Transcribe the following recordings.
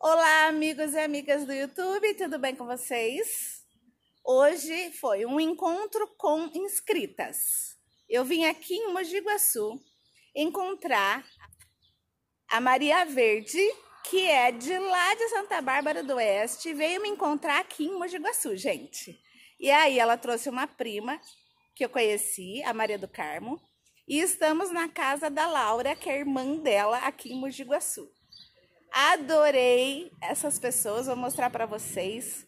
Olá, amigos e amigas do YouTube, tudo bem com vocês? Hoje foi um encontro com inscritas. Eu vim aqui em Mogi Guaçu encontrar a Maria Verde, que é de lá de Santa Bárbara do Oeste, veio me encontrar aqui em Mogi Guaçu, gente. E aí ela trouxe uma prima que eu conheci, a Maria do Carmo, e estamos na casa da Laura, que é irmã dela aqui em Mogi Guaçu. Adorei essas pessoas, vou mostrar para vocês.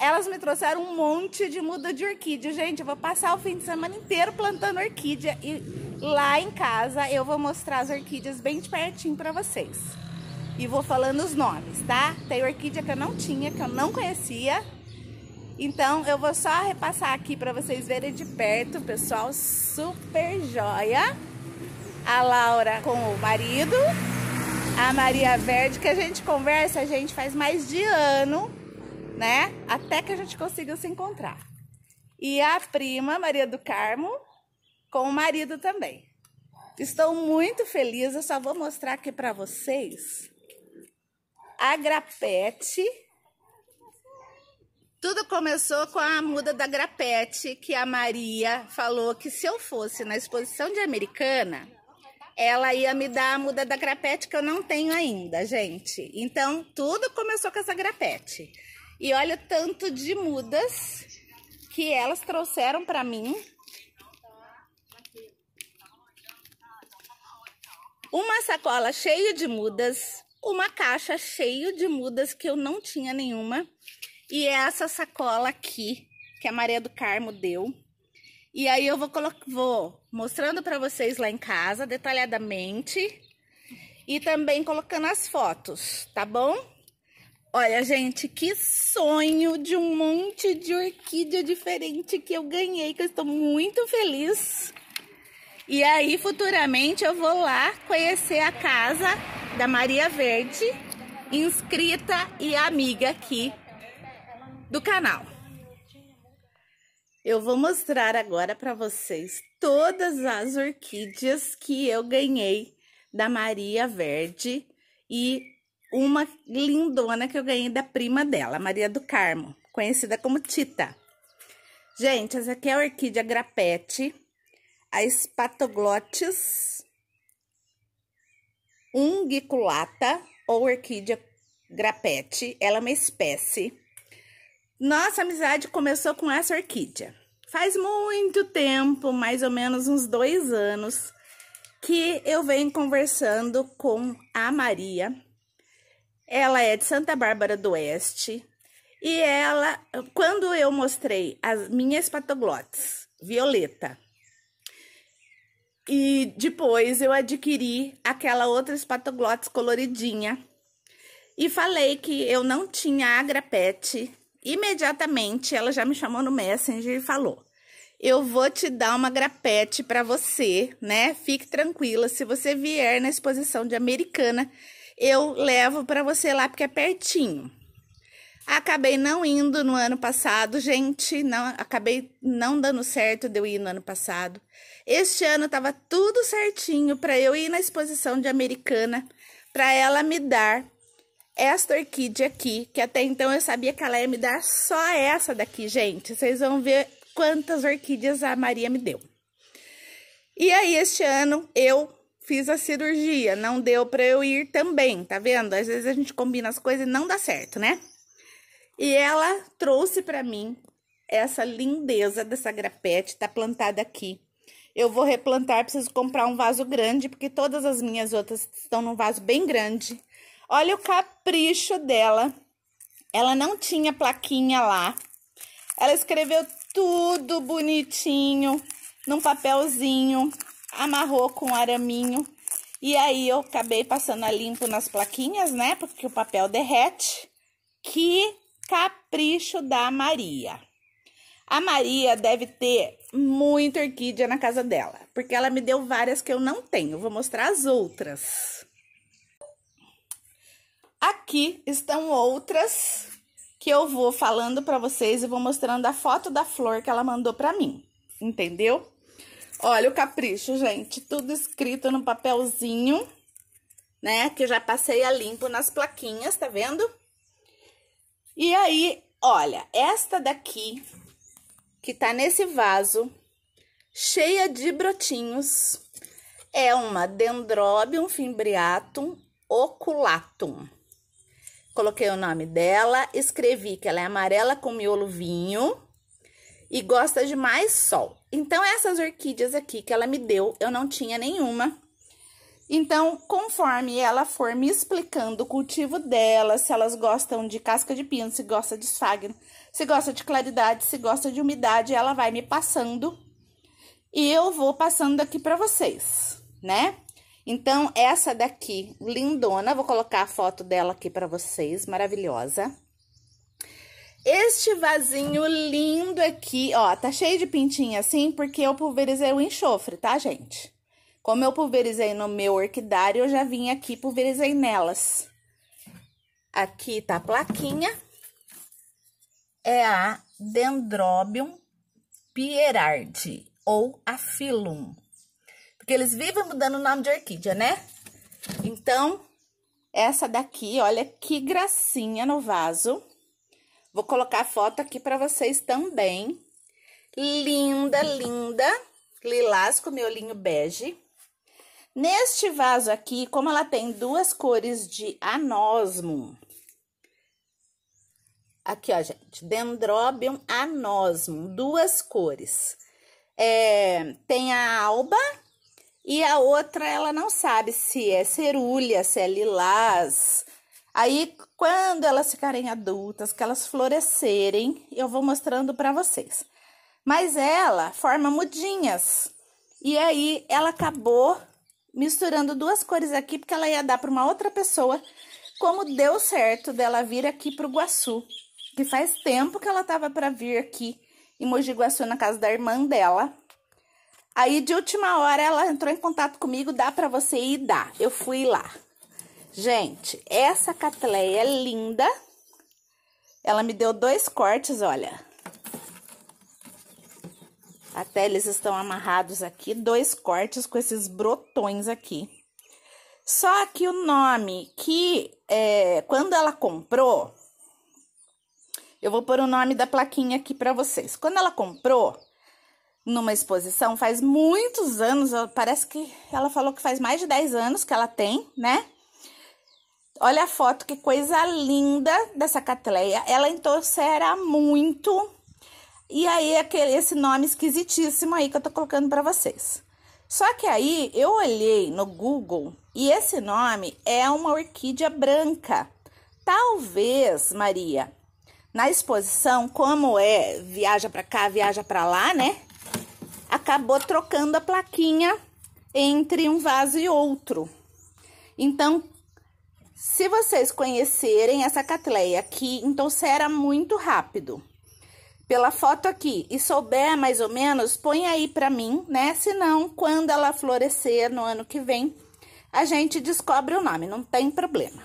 Elas me trouxeram um monte de muda de orquídea. Gente, eu vou passar o fim de semana inteiro plantando orquídea e lá em casa eu vou mostrar as orquídeas bem de pertinho para vocês. E vou falando os nomes, tá? Tem orquídea que eu não tinha, que eu não conhecia. Então eu vou só repassar aqui para vocês verem de perto, pessoal, super joia. A Laura com o marido a Maria Verde, que a gente conversa, a gente faz mais de ano, né? Até que a gente conseguiu se encontrar. E a prima, Maria do Carmo, com o marido também. Estou muito feliz, eu só vou mostrar aqui para vocês a grapete. Tudo começou com a muda da grapete, que a Maria falou que se eu fosse na exposição de Americana, ela ia me dar a muda da grapete que eu não tenho ainda, gente. Então, tudo começou com essa grapete. E olha o tanto de mudas que elas trouxeram para mim. Uma sacola cheia de mudas, uma caixa cheia de mudas que eu não tinha nenhuma. E é essa sacola aqui, que a Maria do Carmo deu, e aí eu vou, vou mostrando para vocês lá em casa detalhadamente e também colocando as fotos, tá bom? Olha, gente, que sonho de um monte de orquídea diferente que eu ganhei, que eu estou muito feliz. E aí, futuramente, eu vou lá conhecer a casa da Maria Verde, inscrita e amiga aqui do canal. Eu vou mostrar agora para vocês todas as orquídeas que eu ganhei da Maria Verde e uma lindona que eu ganhei da prima dela, Maria do Carmo, conhecida como Tita. Gente, essa aqui é a orquídea grapete, a espatoglotis unguiculata ou orquídea grapete. Ela é uma espécie nossa amizade começou com essa orquídea. Faz muito tempo, mais ou menos uns dois anos, que eu venho conversando com a Maria. Ela é de Santa Bárbara do Oeste e ela, quando eu mostrei as minhas patoglotes violeta e depois eu adquiri aquela outra espatoglotes coloridinha e falei que eu não tinha agrapete imediatamente ela já me chamou no Messenger e falou: Eu vou te dar uma grapete para você, né? Fique tranquila. Se você vier na exposição de Americana, eu levo para você lá porque é pertinho. Acabei não indo no ano passado, gente, não acabei não dando certo de eu ir no ano passado. Este ano tava tudo certinho para eu ir na exposição de Americana, para ela me dar esta orquídea aqui, que até então eu sabia que ela ia me dar só essa daqui, gente. Vocês vão ver quantas orquídeas a Maria me deu. E aí, este ano, eu fiz a cirurgia, não deu para eu ir também, tá vendo? Às vezes a gente combina as coisas e não dá certo, né? E ela trouxe para mim essa lindeza dessa grapete, tá plantada aqui. Eu vou replantar, preciso comprar um vaso grande, porque todas as minhas outras estão num vaso bem grande. Olha o capricho dela. Ela não tinha plaquinha lá. Ela escreveu tudo bonitinho, num papelzinho, amarrou com araminho. E aí eu acabei passando a limpo nas plaquinhas, né? Porque o papel derrete. Que capricho da Maria. A Maria deve ter muita orquídea na casa dela, porque ela me deu várias que eu não tenho. Vou mostrar as outras. Aqui estão outras que eu vou falando para vocês e vou mostrando a foto da flor que ela mandou para mim, entendeu? Olha o capricho, gente, tudo escrito no papelzinho, né? Que eu já passei a limpo nas plaquinhas, tá vendo? E aí, olha, esta daqui que tá nesse vaso, cheia de brotinhos, é uma Dendrobium fimbriatum oculatum. Coloquei o nome dela, escrevi que ela é amarela com miolo vinho e gosta de mais sol. Então, essas orquídeas aqui que ela me deu, eu não tinha nenhuma. Então, conforme ela for me explicando o cultivo delas, se elas gostam de casca de pino, se gosta de esfagno, se gosta de claridade, se gosta de umidade, ela vai me passando e eu vou passando aqui para vocês, né? Então, essa daqui, lindona, vou colocar a foto dela aqui para vocês, maravilhosa. Este vasinho lindo aqui, ó, tá cheio de pintinha assim, porque eu pulverizei o enxofre, tá, gente? Como eu pulverizei no meu orquidário, eu já vim aqui e pulverizei nelas. Aqui tá a plaquinha. É a Dendrobium pierardi, ou a Filum. Porque eles vivem mudando o nome de orquídea, né? Então, essa daqui, olha que gracinha no vaso. Vou colocar a foto aqui para vocês também. Linda, linda. Lilás com miolinho bege. Neste vaso aqui, como ela tem duas cores de anosmo. Aqui, ó, gente. Dendrobium anosmo. Duas cores. É, tem a alba e a outra ela não sabe se é cerúlea, se é lilás. Aí, quando elas ficarem adultas, que elas florescerem, eu vou mostrando para vocês. Mas ela forma mudinhas. E aí, ela acabou misturando duas cores aqui, porque ela ia dar para uma outra pessoa. Como deu certo dela vir aqui para o Guaçu, que faz tempo que ela estava para vir aqui em Mogi Guaçu, na casa da irmã dela. Aí, de última hora, ela entrou em contato comigo, dá para você ir? Dá. Eu fui lá. Gente, essa catleia é linda. Ela me deu dois cortes, olha. Até eles estão amarrados aqui, dois cortes com esses brotões aqui. Só que o nome que é, quando ela comprou, eu vou pôr o nome da plaquinha aqui para vocês. Quando ela comprou, numa exposição faz muitos anos, parece que ela falou que faz mais de 10 anos que ela tem, né? Olha a foto, que coisa linda dessa catleia. Ela entorcera muito. E aí, aquele, esse nome esquisitíssimo aí que eu tô colocando para vocês. Só que aí, eu olhei no Google e esse nome é uma orquídea branca. Talvez, Maria, na exposição, como é, viaja para cá, viaja para lá, né? acabou trocando a plaquinha entre um vaso e outro. Então, se vocês conhecerem essa catleia então será muito rápido, pela foto aqui, e souber mais ou menos, põe aí para mim, né? Senão, quando ela florescer no ano que vem, a gente descobre o nome, não tem problema.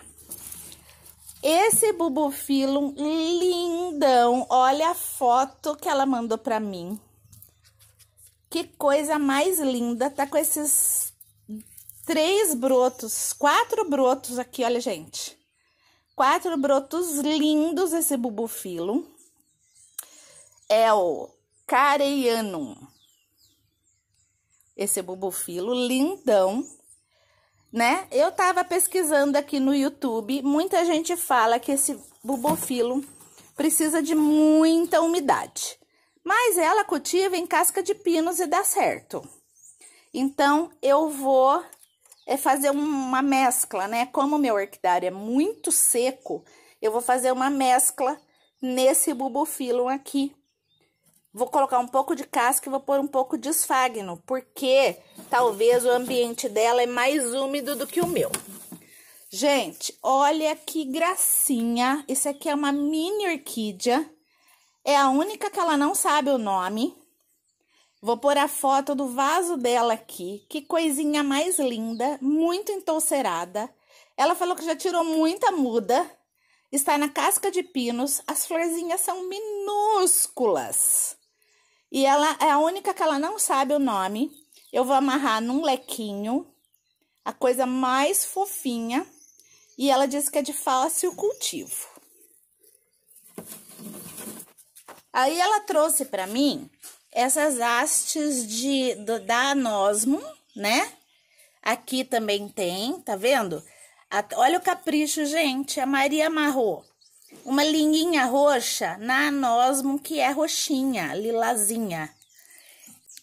Esse bubufilum lindão, olha a foto que ela mandou para mim. Que coisa mais linda, tá com esses três brotos, quatro brotos aqui, olha, gente. Quatro brotos lindos esse bubufilo. É o careianum. Esse bubufilo lindão, né? Eu tava pesquisando aqui no YouTube, muita gente fala que esse bubufilo precisa de muita umidade mas ela cultiva em casca de pinos e dá certo. Então, eu vou é, fazer uma mescla, né? Como o meu orquidário é muito seco, eu vou fazer uma mescla nesse bubofilo aqui. Vou colocar um pouco de casca e vou pôr um pouco de esfagno, porque talvez o ambiente dela é mais úmido do que o meu. Gente, olha que gracinha. Isso aqui é uma mini orquídea é a única que ela não sabe o nome. Vou pôr a foto do vaso dela aqui. Que coisinha mais linda, muito entoucerada. Ela falou que já tirou muita muda. Está na casca de pinos. As florzinhas são minúsculas. E ela é a única que ela não sabe o nome. Eu vou amarrar num lequinho. A coisa mais fofinha. E ela disse que é de fácil cultivo. Aí ela trouxe para mim essas hastes de do, da anosmo, né? Aqui também tem, tá vendo? A, olha o capricho, gente. A Maria amarrou uma linguinha roxa na anosmo, que é roxinha, lilazinha.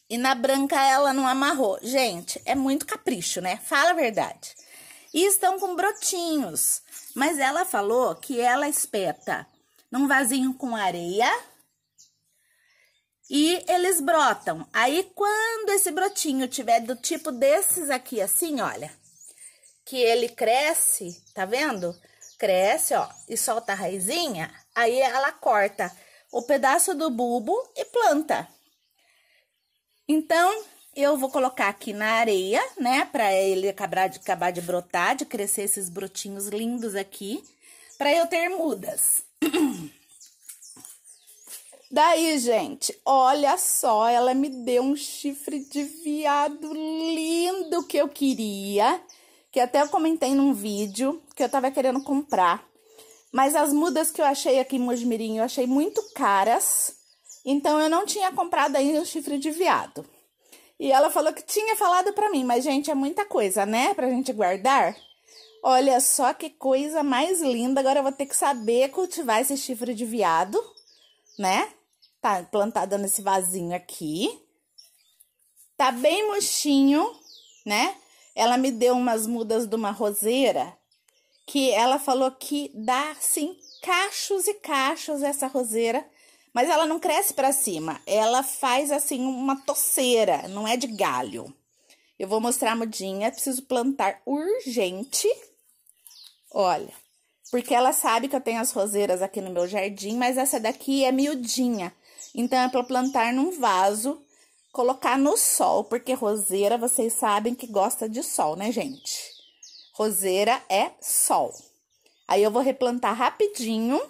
E na branca ela não amarrou. Gente, é muito capricho, né? Fala a verdade. E estão com brotinhos. Mas ela falou que ela espeta num vasinho com areia, e eles brotam. Aí, quando esse brotinho tiver do tipo desses aqui, assim, olha, que ele cresce, tá vendo? Cresce, ó, e solta a raizinha, aí ela corta o pedaço do bulbo e planta. Então, eu vou colocar aqui na areia, né, para ele acabar de, acabar de brotar, de crescer esses brotinhos lindos aqui, para eu ter mudas. Daí, gente, olha só, ela me deu um chifre de viado lindo que eu queria, que até eu comentei num vídeo que eu tava querendo comprar. Mas as mudas que eu achei aqui em Mojimirim, eu achei muito caras, então eu não tinha comprado ainda o chifre de viado. E ela falou que tinha falado para mim, mas gente, é muita coisa, né, pra gente guardar. Olha só que coisa mais linda, agora eu vou ter que saber cultivar esse chifre de viado, né? Tá plantada nesse vasinho aqui. Tá bem murchinho, né? Ela me deu umas mudas de uma roseira que ela falou que dá sim cachos e cachos essa roseira, mas ela não cresce para cima, ela faz assim uma toceira, não é de galho. Eu vou mostrar a mudinha, preciso plantar urgente. Olha, porque ela sabe que eu tenho as roseiras aqui no meu jardim, mas essa daqui é miudinha. Então é para plantar num vaso, colocar no sol, porque roseira vocês sabem que gosta de sol, né, gente? Roseira é sol. Aí eu vou replantar rapidinho.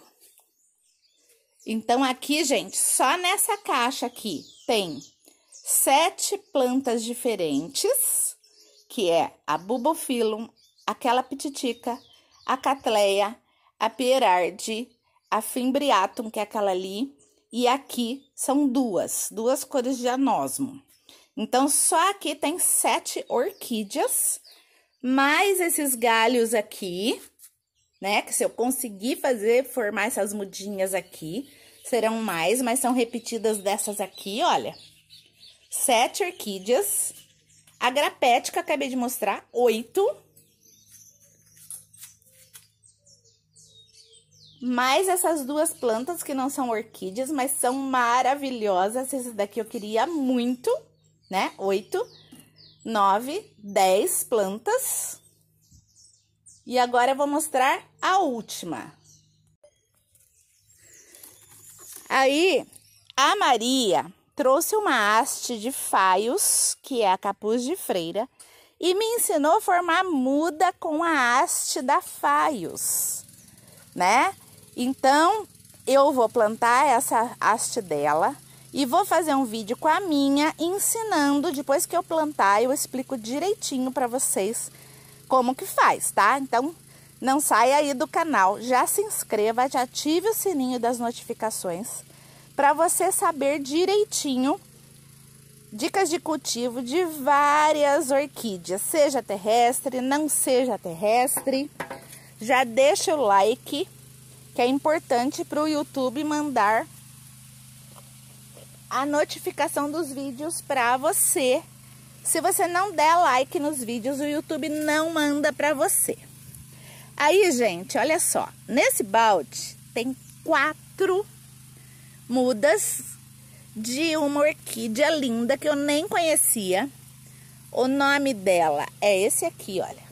Então aqui, gente, só nessa caixa aqui tem sete plantas diferentes, que é a bubofilum, aquela pititica, a catleia, a pierardi, a fimbriatum, que é aquela ali, e aqui são duas, duas cores de anósmo. Então, só aqui tem sete orquídeas, mais esses galhos aqui, né? Que se eu conseguir fazer, formar essas mudinhas aqui, serão mais, mas são repetidas dessas aqui, olha. Sete orquídeas. A grapética, acabei de mostrar, oito. Mais essas duas plantas que não são orquídeas, mas são maravilhosas. Essa daqui eu queria muito, né? Oito, nove, dez plantas. E agora eu vou mostrar a última. Aí, a Maria trouxe uma haste de faios, que é a capuz de freira, e me ensinou a formar muda com a haste da faios, né? Então, eu vou plantar essa haste dela e vou fazer um vídeo com a minha ensinando, depois que eu plantar, eu explico direitinho para vocês como que faz, tá? Então, não saia aí do canal, já se inscreva, já ative o sininho das notificações para você saber direitinho dicas de cultivo de várias orquídeas, seja terrestre, não seja terrestre. Já deixa o like que é importante para o YouTube mandar a notificação dos vídeos para você. Se você não der like nos vídeos, o YouTube não manda para você. Aí, gente, olha só. Nesse balde tem quatro mudas de uma orquídea linda que eu nem conhecia. O nome dela é esse aqui, olha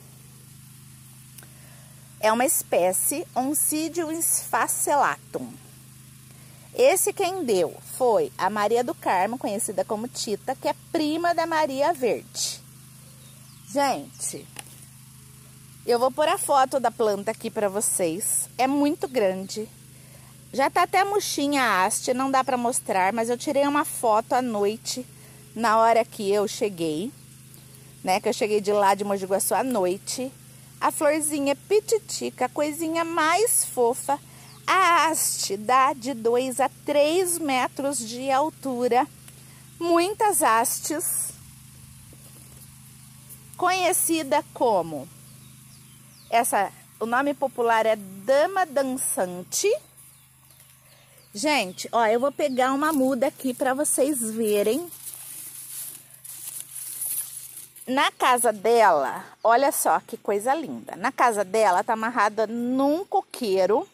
é uma espécie Oncidium sfacelatum. Esse quem deu foi a Maria do Carmo, conhecida como Tita, que é prima da Maria Verde. Gente, eu vou pôr a foto da planta aqui para vocês. É muito grande. Já tá até murchinha a haste, não dá para mostrar, mas eu tirei uma foto à noite, na hora que eu cheguei, né, que eu cheguei de lá de Mogi Guaçu à noite a florzinha pititica, a coisinha mais fofa. A haste dá de 2 a 3 metros de altura, muitas hastes, conhecida como essa, o nome popular é dama dançante. Gente, ó, eu vou pegar uma muda aqui para vocês verem na casa dela, olha só que coisa linda. Na casa dela tá amarrada num coqueiro.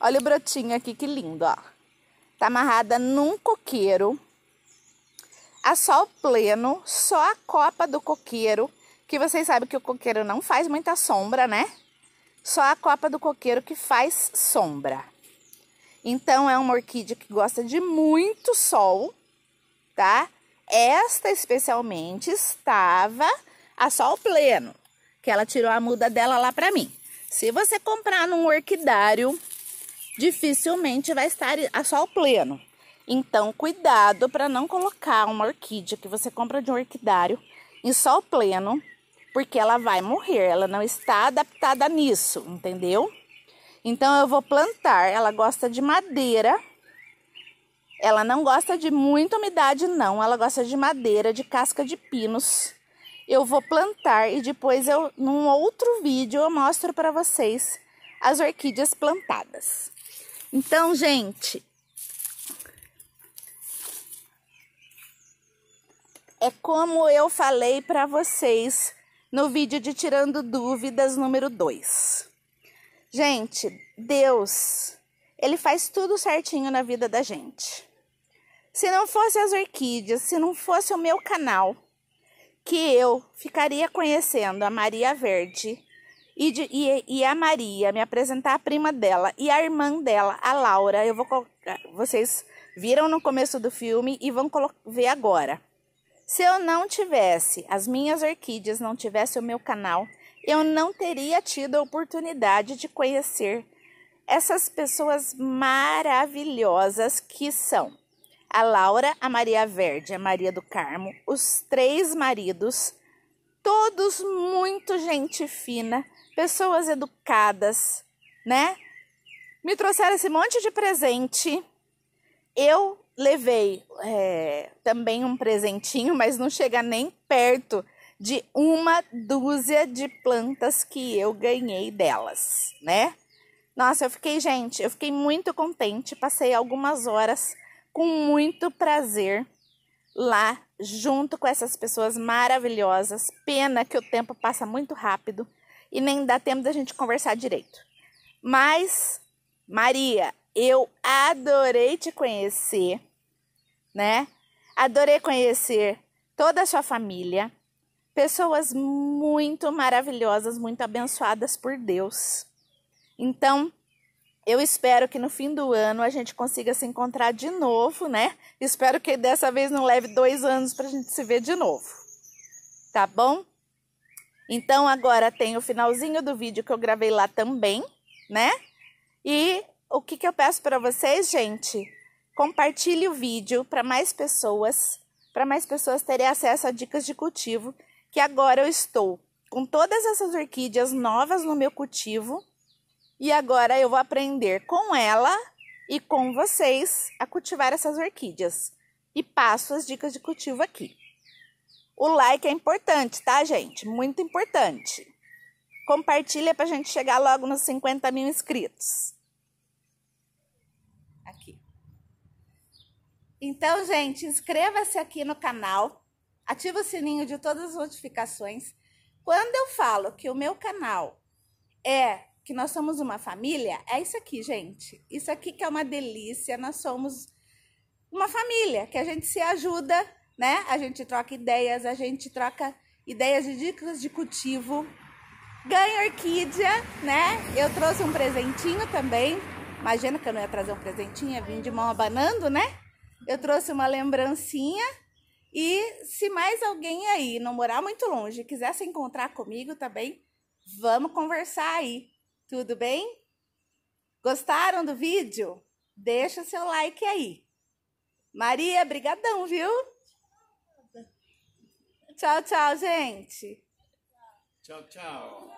Olha o brotinho aqui que lindo, ó. Tá amarrada num coqueiro. A sol pleno, só a copa do coqueiro, que vocês sabem que o coqueiro não faz muita sombra, né? Só a copa do coqueiro que faz sombra. Então é uma orquídea que gosta de muito sol, tá? Esta especialmente estava a sol pleno, que ela tirou a muda dela lá para mim. Se você comprar num orquidário, dificilmente vai estar a sol pleno. Então, cuidado para não colocar uma orquídea que você compra de um orquidário em sol pleno, porque ela vai morrer, ela não está adaptada nisso, entendeu? Então, eu vou plantar, ela gosta de madeira ela não gosta de muita umidade, não. Ela gosta de madeira, de casca de pinos. Eu vou plantar e depois eu, num outro vídeo, eu mostro para vocês as orquídeas plantadas. Então, gente, é como eu falei para vocês no vídeo de Tirando Dúvidas número 2. Gente, Deus, ele faz tudo certinho na vida da gente. Se não fosse as orquídeas, se não fosse o meu canal, que eu ficaria conhecendo a Maria Verde e, de, e, e, a Maria, me apresentar a prima dela e a irmã dela, a Laura. Eu vou colocar. Vocês viram no começo do filme e vão ver agora. Se eu não tivesse as minhas orquídeas, não tivesse o meu canal, eu não teria tido a oportunidade de conhecer essas pessoas maravilhosas que são a Laura, a Maria Verde, a Maria do Carmo, os três maridos, todos muito gente fina, pessoas educadas, né? Me trouxeram esse monte de presente. Eu levei é, também um presentinho, mas não chega nem perto de uma dúzia de plantas que eu ganhei delas, né? Nossa, eu fiquei, gente, eu fiquei muito contente. Passei algumas horas com muito prazer lá junto com essas pessoas maravilhosas. Pena que o tempo passa muito rápido e nem dá tempo da gente conversar direito. Mas, Maria, eu adorei te conhecer, né? Adorei conhecer toda a sua família, pessoas muito maravilhosas, muito abençoadas por Deus. Então, eu espero que no fim do ano a gente consiga se encontrar de novo, né? Espero que dessa vez não leve dois anos para a gente se ver de novo, tá bom? Então agora tem o finalzinho do vídeo que eu gravei lá também, né? E o que, que eu peço para vocês, gente? Compartilhe o vídeo para mais pessoas, para mais pessoas terem acesso a dicas de cultivo, que agora eu estou com todas essas orquídeas novas no meu cultivo e agora eu vou aprender com ela e com vocês a cultivar essas orquídeas. E passo as dicas de cultivo aqui. O like é importante, tá, gente? Muito importante. Compartilha para a gente chegar logo nos 50 mil inscritos. Aqui. Então, gente, inscreva-se aqui no canal. Ativa o sininho de todas as notificações. Quando eu falo que o meu canal é que nós somos uma família, é isso aqui, gente. Isso aqui que é uma delícia, nós somos uma família, que a gente se ajuda, né? A gente troca ideias, a gente troca ideias de dicas de cultivo. Ganha orquídea, né? Eu trouxe um presentinho também. Imagina que eu não ia trazer um presentinho, vim de mão abanando, né? Eu trouxe uma lembrancinha. E se mais alguém aí não morar muito longe quiser se encontrar comigo também, vamos conversar aí. Tudo bem? Gostaram do vídeo? Deixa seu like aí. Maria, brigadão, viu? Tchau, tchau, gente. Tchau, tchau.